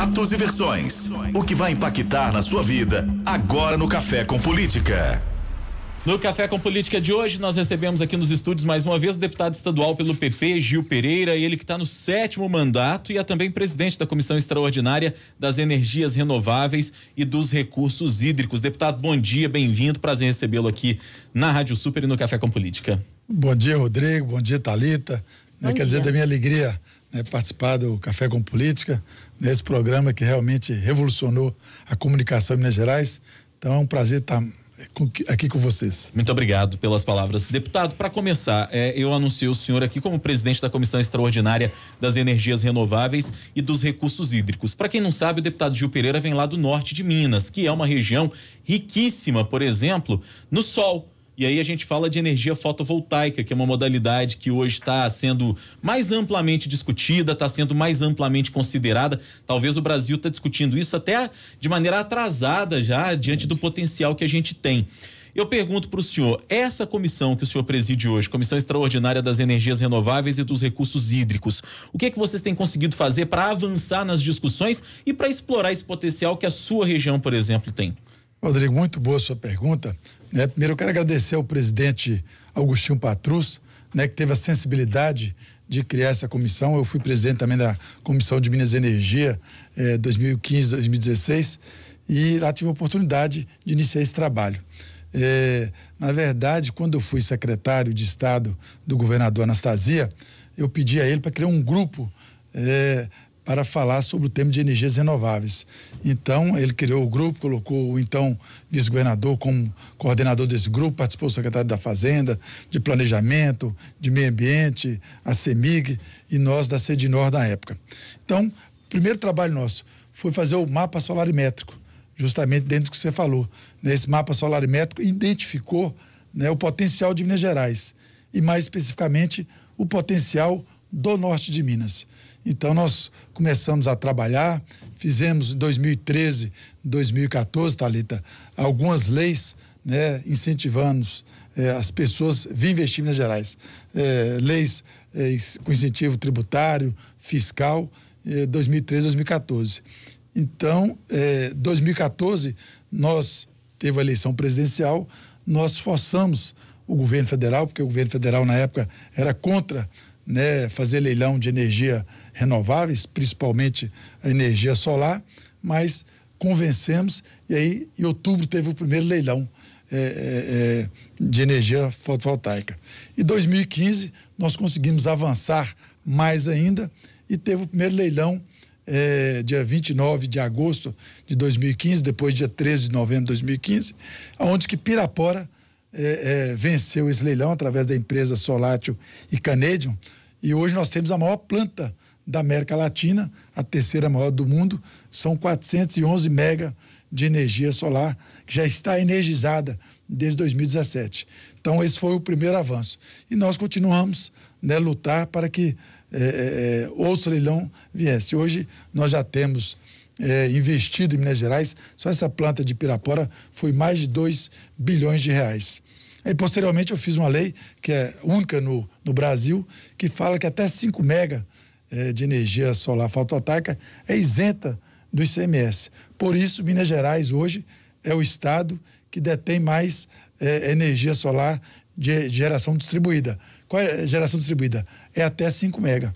fatos e versões. O que vai impactar na sua vida agora no Café com Política. No Café com Política de hoje, nós recebemos aqui nos estúdios mais uma vez o deputado estadual pelo PP, Gil Pereira, ele que está no sétimo mandato e é também presidente da Comissão Extraordinária das Energias Renováveis e dos Recursos Hídricos. Deputado, bom dia, bem-vindo, prazer recebê-lo aqui na Rádio Super e no Café com Política. Bom dia, Rodrigo, bom dia, Talita. Né? Quer dizer, da minha alegria né, participar do Café com Política, nesse programa que realmente revolucionou a comunicação em Minas Gerais. Então é um prazer tá, é, estar aqui com vocês. Muito obrigado pelas palavras. Deputado, para começar, é, eu anunciei o senhor aqui como presidente da Comissão Extraordinária das Energias Renováveis e dos Recursos Hídricos. Para quem não sabe, o deputado Gil Pereira vem lá do norte de Minas, que é uma região riquíssima, por exemplo, no sol. E aí a gente fala de energia fotovoltaica, que é uma modalidade que hoje está sendo mais amplamente discutida, está sendo mais amplamente considerada. Talvez o Brasil está discutindo isso até de maneira atrasada já, diante do potencial que a gente tem. Eu pergunto para o senhor: essa comissão que o senhor preside hoje, Comissão Extraordinária das Energias Renováveis e dos Recursos Hídricos, o que é que vocês têm conseguido fazer para avançar nas discussões e para explorar esse potencial que a sua região, por exemplo, tem? Rodrigo, muito boa a sua pergunta. Né? Primeiro, eu quero agradecer ao presidente Augustinho Patrus, né, que teve a sensibilidade de criar essa comissão. Eu fui presidente também da Comissão de Minas e Energia eh, 2015, 2016, e lá tive a oportunidade de iniciar esse trabalho. Eh, na verdade, quando eu fui secretário de Estado do governador Anastasia, eu pedi a ele para criar um grupo eh, para falar sobre o tema de energias renováveis. Então, ele criou o grupo, colocou o então vice-governador como coordenador desse grupo, participou o secretário da Fazenda, de Planejamento, de Meio Ambiente, a CEMIG e nós da Sedinor na época. Então, o primeiro trabalho nosso foi fazer o mapa solarimétrico, justamente dentro do que você falou. Né? Esse mapa solarimétrico identificou né, o potencial de Minas Gerais e, mais especificamente, o potencial do norte de Minas. Então nós começamos a trabalhar, fizemos em 2013, 2014, Talita, algumas leis, né, incentivando eh, as pessoas a vir investir em Minas Gerais, eh, leis eh, com incentivo tributário, fiscal, 2013, 2014. Então, 2014 nós teve a eleição presidencial, nós forçamos o governo federal, porque o governo federal na época era contra né, fazer leilão de energia renováveis, principalmente a energia solar, mas convencemos e aí em outubro teve o primeiro leilão é, é, de energia fotovoltaica. E 2015 nós conseguimos avançar mais ainda e teve o primeiro leilão é, dia 29 de agosto de 2015, depois dia 13 de novembro de 2015, onde que Pirapora é, é, venceu esse leilão através da empresa Solátil e Canadium. E hoje nós temos a maior planta da América Latina, a terceira maior do mundo, são 411 mega de energia solar que já está energizada desde 2017. Então esse foi o primeiro avanço e nós continuamos né, lutar para que é, eh, é, eh, eh, outro leilão viesse. Hoje nós já temos é, investido em Minas Gerais, só essa planta de Pirapora foi mais de 2 bilhões de reais. E posteriormente, eu fiz uma lei, que é única no, no Brasil, que fala que até 5 mega é, de energia solar fotovoltaica é isenta do ICMS. Por isso, Minas Gerais hoje é o estado que detém mais é, energia solar de, geração distribuída. Qual é a geração distribuída? É até 5 mega.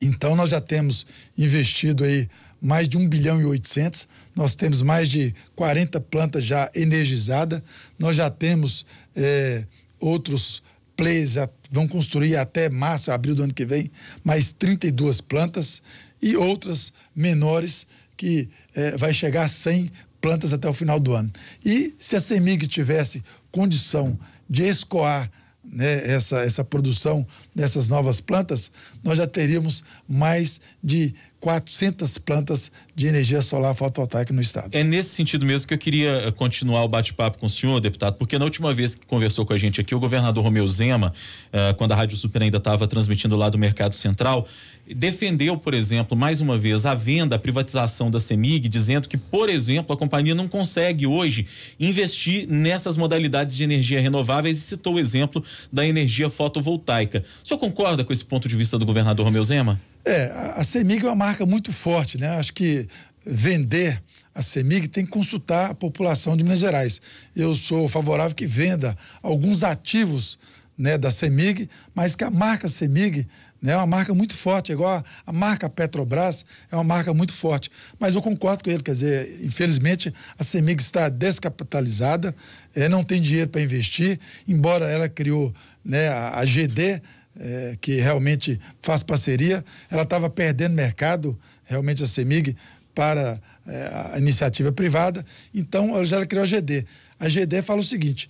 Então, nós já temos investido aí mais de 1 bilhão e 800, nós temos mais de 40 plantas já energizadas, nós já temos é, outros plays, já vão construir até março, abril do ano que vem, mais 32 plantas e outras menores que eh, vai chegar a 100 plantas até o final do ano. E se a CEMIG tivesse condição de escoar né, essa, essa produção dessas novas plantas, nós já teríamos mais de 400 plantas de energia solar fotovoltaica no estado. É nesse sentido mesmo que eu queria eh, continuar o bate-papo com o senhor, deputado, porque na última vez que conversou com a gente aqui, o governador Romeu Zema, eh, quando a Rádio Super ainda estava transmitindo lá do Mercado Central, defendeu, por exemplo, mais uma vez, a venda, a privatização da CEMIG, dizendo que, por exemplo, a companhia não consegue hoje investir nessas modalidades de energia renováveis e citou o exemplo da energia fotovoltaica. O senhor concorda com esse ponto de vista do governador Romeu Zema? É, a CEMIG é uma marca muito forte, né? Acho que vender a CEMIG tem que consultar a população de Minas Gerais. Eu sou favorável que venda alguns ativos né, da CEMIG, mas que a marca CEMIG né, é uma marca muito forte, igual a, a, marca Petrobras é uma marca muito forte. Mas eu concordo com ele, quer dizer, infelizmente a CEMIG está descapitalizada, é, não tem dinheiro para investir, embora ela criou né, a, a GD, é, que realmente faz parceria, ela estava perdendo mercado, realmente a CEMIG, para é, a iniciativa privada, então ela já criou a GD. A GD fala o seguinte: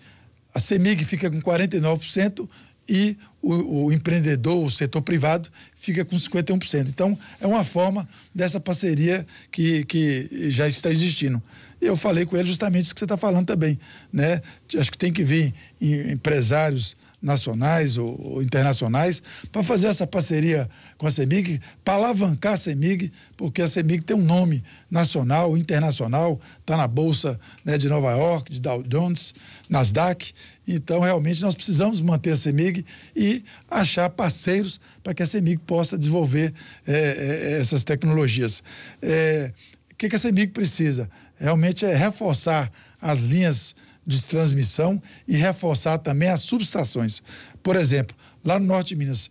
a CEMIG fica com 49% e o, o, empreendedor, o setor privado, fica com 51%. Então, é uma forma dessa parceria que, que já está existindo. E eu falei com ele justamente isso que você está falando também. Né? Acho que tem que vir empresários nacionais ou, ou internacionais para fazer essa parceria com a CEMIG, para alavancar a CEMIG, porque a CEMIG tem um nome nacional, internacional, está na Bolsa né, de Nova York, de Dow Jones, Nasdaq. Então, realmente, nós precisamos manter a CEMIG e achar parceiros para que a CEMIG possa desenvolver é, é, essas tecnologias. É, o que, que a CEMIG precisa? Realmente é reforçar as linhas de transmissão e reforçar também as subestações. Por exemplo, lá no norte de Minas,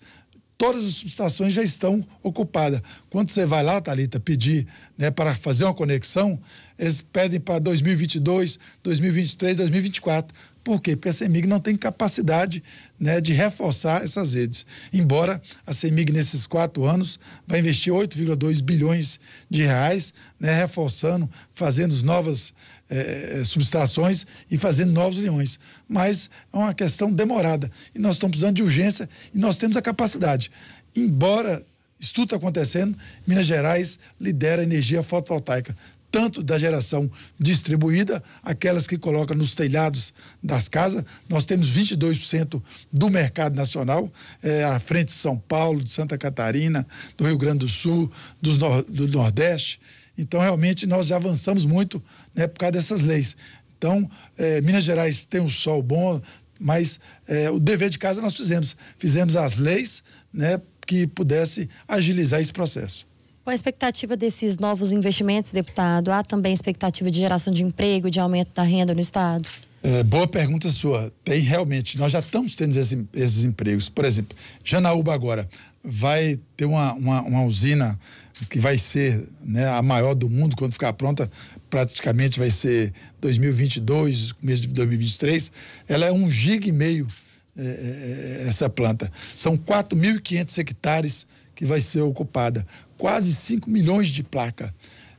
todas as subestações já estão ocupadas. Quando você vai lá, Talita, pedir né, para fazer uma conexão, eles pedem para 2022, 2023, 2024. Por quê? Porque a CEMIG não tem capacidade né, de reforçar essas redes. Embora a CEMIG, nesses quatro anos, vai investir 8,2 bilhões de reais, né, reforçando, fazendo novas é, subestações e fazendo novos leões. Mas é uma questão demorada. E nós estamos precisando de urgência e nós temos a capacidade. Embora isso tudo está acontecendo, Minas Gerais lidera a energia fotovoltaica tanto da geração distribuída, aquelas que colocam nos telhados das casas. Nós temos 22% do mercado nacional, é, à frente de São Paulo, de Santa Catarina, do Rio Grande do Sul, do Nordeste. Então, realmente, nós já avançamos muito né, por causa dessas leis. Então, é, Minas Gerais tem um sol bom, mas é, o dever de casa nós fizemos. Fizemos as leis né, que pudesse agilizar esse processo. Com a expectativa desses novos investimentos, deputado, há também expectativa de geração de emprego, de aumento da renda no Estado? É, boa pergunta sua. Tem realmente, nós já estamos tendo esses, esses empregos. Por exemplo, Janaúba agora vai ter uma, uma, uma usina que vai ser né, a maior do mundo quando ficar pronta, praticamente vai ser 2022, começo de 2023. Ela é um giga e meio, é, é, é essa planta. São 4.500 hectares que vai ser ocupada quase 5 milhões de placas.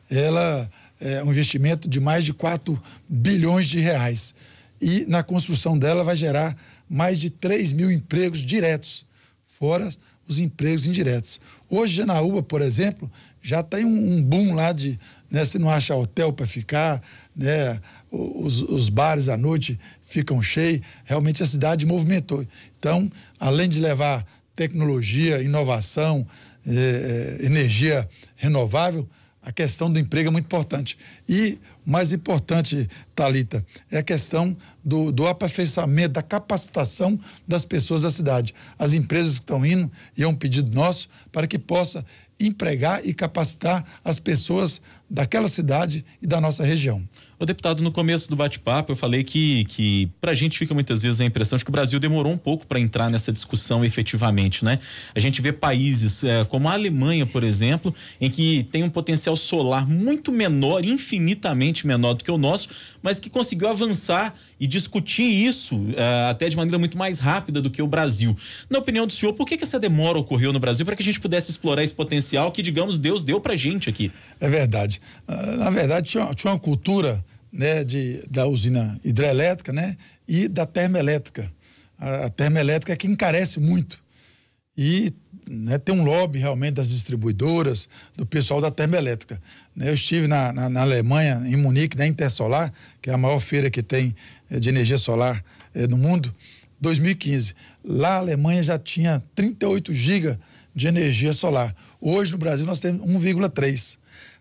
Ela é um investimento de mais de 4 bilhões de reais. E na construção dela vai gerar mais de 3 mil empregos diretos, fora os empregos indiretos. Hoje, Janaúba, por exemplo, já tem um, um boom lá de. Né, você não acha hotel para ficar, né, os, os bares à noite ficam cheios. Realmente a cidade movimentou. Então, além de levar tecnologia, inovação, eh, eh, energia renovável, a questão do emprego é muito importante. E mais importante, Talita, é a questão do, do aperfeiçoamento, da capacitação das pessoas da cidade. As empresas que estão indo, e é um pedido nosso, para que possa empregar e capacitar as pessoas daquela cidade e da nossa região. O deputado, no começo do bate-papo, eu falei que, que para a gente fica muitas vezes a impressão de que o Brasil demorou um pouco para entrar nessa discussão efetivamente, né? A gente vê países é, como a Alemanha, por exemplo, em que tem um potencial solar muito menor, infinitamente menor do que o nosso, mas que conseguiu avançar e discutir isso eh, até de maneira muito mais rápida do que o Brasil. Na opinião do senhor, por que, que essa demora ocorreu no Brasil para que a gente pudesse explorar esse potencial que, digamos, Deus deu para gente aqui? É verdade. Ah, na verdade, tinha, tinha uma cultura né, de, da usina hidrelétrica né, e da termoelétrica. A, a termoelétrica é que encarece muito. E né, tem um lobby realmente das distribuidoras, do pessoal da termoelétrica. Né, eu estive na, na, na Alemanha, em Munique, na Intersolar, que é a maior feira que tem eh, de energia solar é, no mundo, 2015. Lá a Alemanha já tinha 38 gigas de energia solar. Hoje no Brasil nós temos 1,3.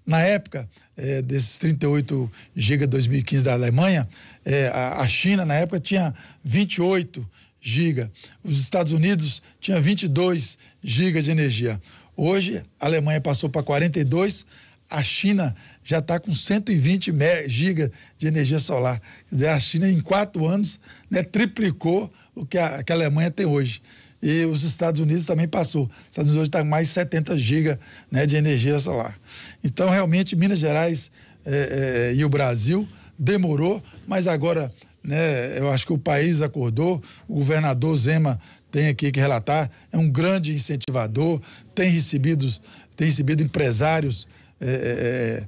Na época, é, desses 38 GB 2015 da Alemanha, é, a, a, China na época tinha 28 GB, os Estados Unidos tinha 22 GB de energia. Hoje a Alemanha passou para 42, a China já está com 120 GB de energia solar. Quer dizer, a China em quatro anos né, triplicou o que a, que a Alemanha tem hoje e os Estados Unidos também passou. Os Estados Unidos hoje está com mais de 70 gigas né, de energia solar. Então, realmente, Minas Gerais é, é, e o Brasil demorou, mas agora né, eu acho que o país acordou, o governador Zema tem aqui que relatar, é um grande incentivador, tem recebido, tem recebido empresários. É, é, é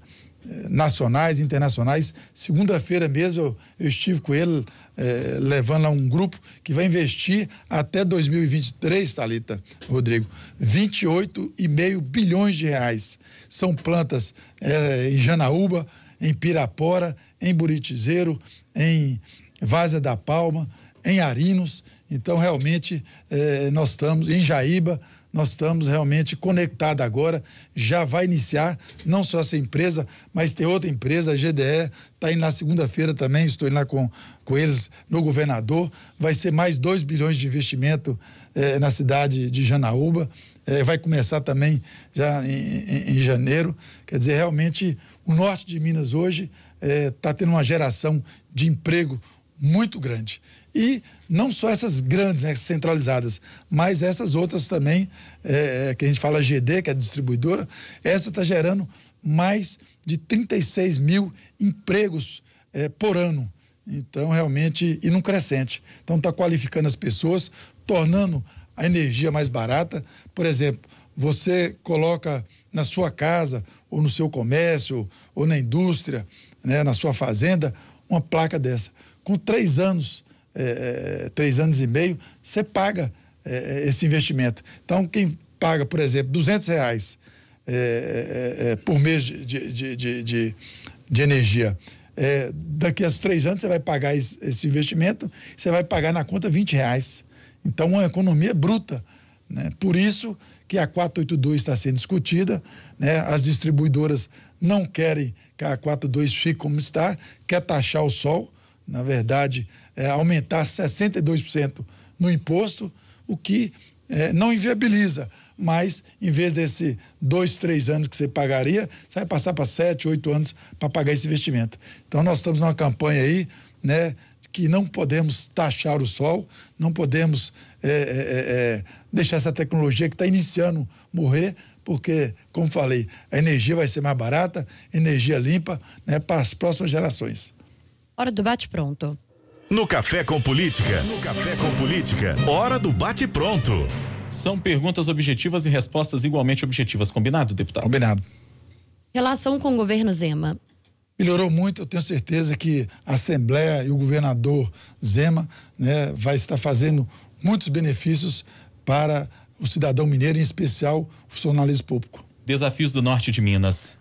nacionais, internacionais. Segunda-feira mesmo eu, eu, estive com ele eh, levando a um grupo que vai investir até 2023, Thalita Rodrigo, 28,5 bilhões de reais. São plantas eh, em Janaúba, em Pirapora, em Buritizeiro, em Várzea da Palma, em Arinos. Então realmente eh, nós estamos em Jaíba nós estamos realmente conectados agora, já vai iniciar não só essa empresa, mas tem outra empresa, a GDE, está indo na segunda-feira também, estou indo lá com, com eles no governador. Vai ser mais 2 bilhões de investimento eh, na cidade de Janaúba. Eh, vai começar também já em, em, em, janeiro. Quer dizer, realmente, o norte de Minas hoje está eh, tá tendo uma geração de emprego muito grande. E não só essas grandes, né, centralizadas, mas essas outras também, é, é que a gente fala GD, que é distribuidora, essa está gerando mais de 36 mil empregos é, por ano. Então, realmente, e num crescente. Então, está qualificando as pessoas, tornando a energia mais barata. Por exemplo, você coloca na sua casa, ou no seu comércio, ou na indústria, né, na sua fazenda, uma placa dessa com três anos, é, é, três anos e meio, você paga é, é esse investimento. Então, quem paga, por exemplo, 200 reais é, é, por mês de, de, de, de, de energia, daqui a três anos você vai pagar esse investimento, você vai pagar na conta 20 reais. Então, uma economia bruta. Né? Por isso que a 482 está sendo discutida, né? as distribuidoras não querem que a 42 fique como está, quer taxar o sol, na verdade, é, aumentar 62% no imposto, o que é, não inviabiliza. Mas, em vez desse dois, três anos que você pagaria, você vai passar para sete, oito anos para pagar esse investimento. Então, nós estamos numa campanha aí, né, que não podemos taxar o sol, não podemos é, é, é, é deixar essa tecnologia que está iniciando morrer, porque, como falei, a energia vai ser mais barata, energia limpa né, para as próximas gerações. Hora do bate pronto. No Café com Política. No Café com Política. Hora do bate pronto. São perguntas objetivas e respostas igualmente objetivas. Combinado, deputado? Combinado. Relação com o governo Zema. Melhorou muito, eu tenho certeza que a Assembleia e o governador Zema né, vai estar fazendo muitos benefícios para o cidadão mineiro, em especial o funcionalismo público. Desafios do norte de Minas.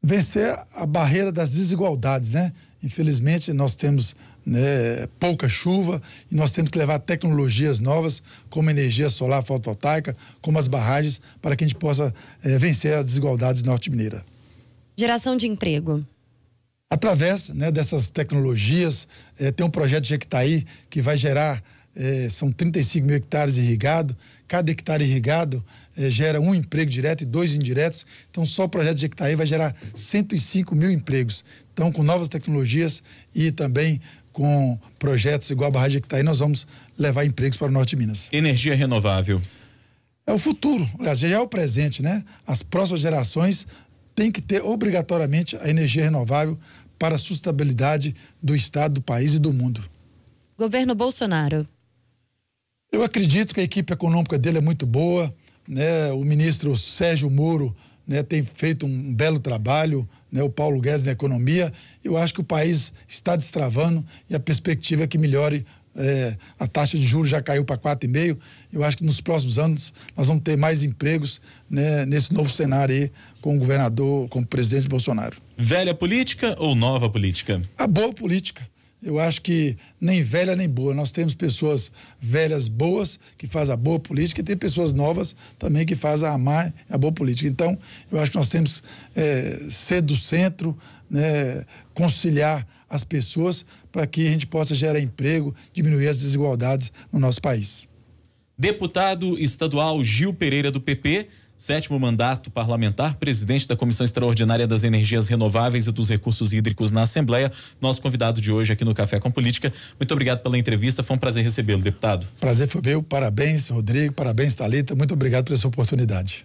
Vencer a barreira das desigualdades, né? Infelizmente, nós temos né, pouca chuva e nós temos que levar tecnologias novas, como energia solar fotovoltaica, como as barragens, para que a gente possa é, vencer as desigualdades norte-mineira. Geração de emprego. Através né, dessas tecnologias, é, tem um projeto de hectare que vai gerar, é, são 35 mil hectares irrigado cada hectare irrigado eh, gera um emprego direto e dois indiretos. Então, só o projeto de Jequitaí vai gerar 105 mil empregos. Então, com novas tecnologias e também com projetos igual a barragem de Itaí, nós vamos levar empregos para o norte de Minas. Energia renovável. É o futuro, aliás, já é o presente, né? As próximas gerações têm que ter obrigatoriamente a energia renovável para a sustentabilidade do Estado, do país e do mundo. Governo Bolsonaro. Eu acredito que a equipe econômica dele é muito boa, né, o ministro Sérgio Moro né, tem feito um belo trabalho, né, o Paulo Guedes na economia. Eu acho que o país está destravando e a perspectiva é que melhore. É, a taxa de juros já caiu para 4,5%. Eu acho que nos próximos anos nós vamos ter mais empregos né, nesse novo cenário aí com o governador, com o presidente Bolsonaro. Velha política ou nova política? A boa política eu acho que nem velha nem boa. Nós temos pessoas velhas boas que fazem a boa política e tem pessoas novas também que fazem a má a boa política. Então, eu acho que nós temos é, ser do centro, né, conciliar as pessoas para que a gente possa gerar emprego, diminuir as desigualdades no nosso país. Deputado estadual Gil Pereira do PP sétimo mandato parlamentar, presidente da Comissão Extraordinária das Energias Renováveis e dos Recursos Hídricos na Assembleia, nosso convidado de hoje aqui no Café com Política. Muito obrigado pela entrevista, foi um prazer recebê-lo, deputado. Prazer foi meu, parabéns, Rodrigo, parabéns, Talita. Muito obrigado pela sua oportunidade.